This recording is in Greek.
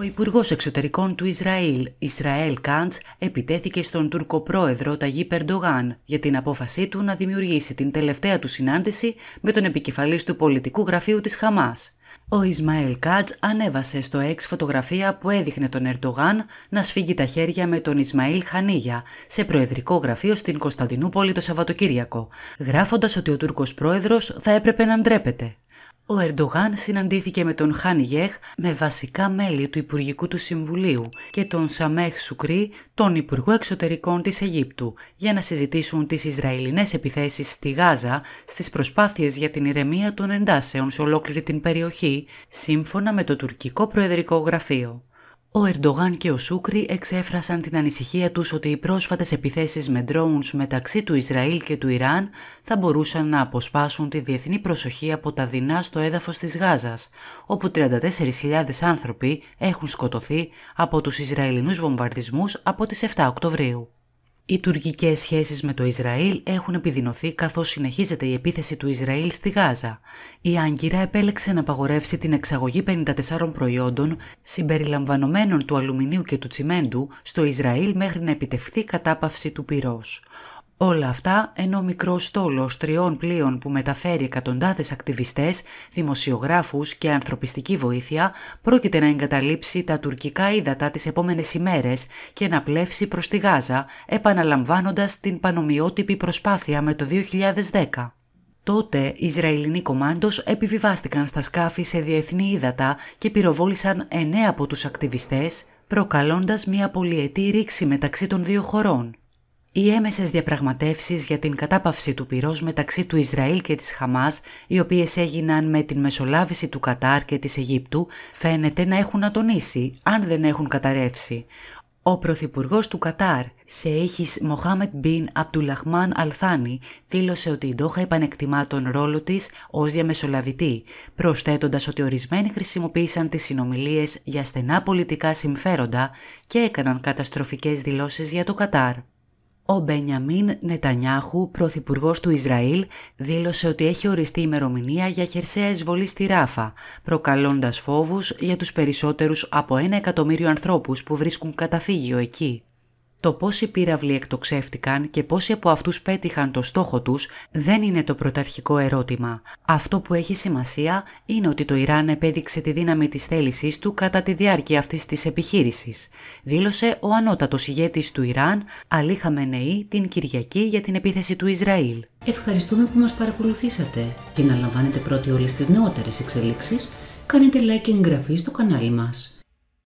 Ο Υπουργός Εξωτερικών του Ισραήλ, Ισραήλ Κάντ, επιτέθηκε στον Τούρκο πρόεδρο Ταγί Περντογάν για την απόφασή του να δημιουργήσει την τελευταία του συνάντηση με τον επικεφαλής του πολιτικού γραφείου της Χαμάς. Ο Ισμαήλ Κάντς ανέβασε στο έξ φωτογραφία που έδειχνε τον Ερντογάν να σφίγγει τα χέρια με τον Ισμαήλ Χανίγια σε προεδρικό γραφείο στην Κωνσταντινούπολη το Σαββατοκύριακο, γράφοντας ότι ο Τούρκος Πρόεδρος θα έπρεπε να ντρέπεται ο Ερντογάν συναντήθηκε με τον Χάνιγεχ με βασικά μέλη του Υπουργικού του Συμβουλίου και τον Σαμέχ Σουκρί, τον Υπουργό Εξωτερικών της Αιγύπτου, για να συζητήσουν τις Ισραηλινές επιθέσεις στη Γάζα στις προσπάθειες για την ηρεμία των εντάσεων σε ολόκληρη την περιοχή, σύμφωνα με το τουρκικό προεδρικό γραφείο. Ο Ερντογάν και ο Σούκρι εξέφρασαν την ανησυχία τους ότι οι πρόσφατες επιθέσεις με drones μεταξύ του Ισραήλ και του Ιράν θα μπορούσαν να αποσπάσουν τη διεθνή προσοχή από τα δεινά στο έδαφος της Γάζας, όπου 34.000 άνθρωποι έχουν σκοτωθεί από τους Ισραηλινούς βομβαρδισμούς από τις 7 Οκτωβρίου. Οι τουρκικέ σχέσεις με το Ισραήλ έχουν επιδεινωθεί καθώς συνεχίζεται η επίθεση του Ισραήλ στη Γάζα. Η Άγκυρα επέλεξε να απαγορεύσει την εξαγωγή 54 προϊόντων συμπεριλαμβανομένων του αλουμινίου και του τσιμέντου στο Ισραήλ μέχρι να επιτευχθεί κατάπαυση του πυρός. Όλα αυτά ενώ μικρό στόλος τριών πλοίων που μεταφέρει εκατοντάδες ακτιβιστές, δημοσιογράφους και ανθρωπιστική βοήθεια πρόκειται να εγκαταλείψει τα τουρκικά ύδατα τις επόμενες ημέρες και να πλεύσει προς τη Γάζα, επαναλαμβάνοντας την πανομοιότυπη προσπάθεια με το 2010. Τότε οι Ισραηλινοί κομάντος επιβιβάστηκαν στα σκάφη σε διεθνή ύδατα και πυροβόλησαν εννέα από τους ακτιβιστές, προκαλώντας μια πολυετή ρήξη μεταξύ των δύο χωρών. Οι έμεσες διαπραγματεύσεις για την κατάπαυση του πυρός μεταξύ του Ισραήλ και της Χαμάς, οι οποίες έγιναν με την μεσολάβηση του Κατάρ και της Αιγύπτου, φαίνεται να έχουν ατονίσει, αν δεν έχουν καταρρεύσει. Ο Πρωθυπουργός του Κατάρ, Σεήχη Μοχάμετ Μπιν Απτουλαχμάν Αλθάνη, δήλωσε ότι η Ντόχα επανεκτιμά τον ρόλο της ως διαμεσολαβητή, προσθέτοντας ότι ορισμένοι χρησιμοποίησαν τις συνομιλίες για στενά πολιτικά συμφέροντα και έκαναν καταστροφικές δηλώσεις για το Κατάρ. Ο Μπενιαμίν Νετανιάχου, πρωθυπουργός του Ισραήλ, δήλωσε ότι έχει οριστεί ημερομηνία για χερσαία εισβολή στη Ράφα, προκαλώντας φόβους για τους περισσότερους από ένα εκατομμύριο ανθρώπους που βρίσκουν καταφύγιο εκεί. Το πόσοι πύραυλοι εκτοξεύτηκαν και πόσοι από αυτούς πέτυχαν το στόχο τους δεν είναι το πρωταρχικό ερώτημα. Αυτό που έχει σημασία είναι ότι το Ιράν επέδειξε τη δύναμη της θέλησής του κατά τη διάρκεια αυτής της επιχείρησης, δήλωσε ο ανώτατος ηγέτης του Ιράν, Αλίχα Μενέη την Κυριακή για την επίθεση του Ισραήλ. Ευχαριστούμε που μας παρακολουθήσατε. και να λαμβάνετε πρώτοι όλες τις νεότερες εξελίξεις, κάνετε like και εγγραφή στο κανάλι μας.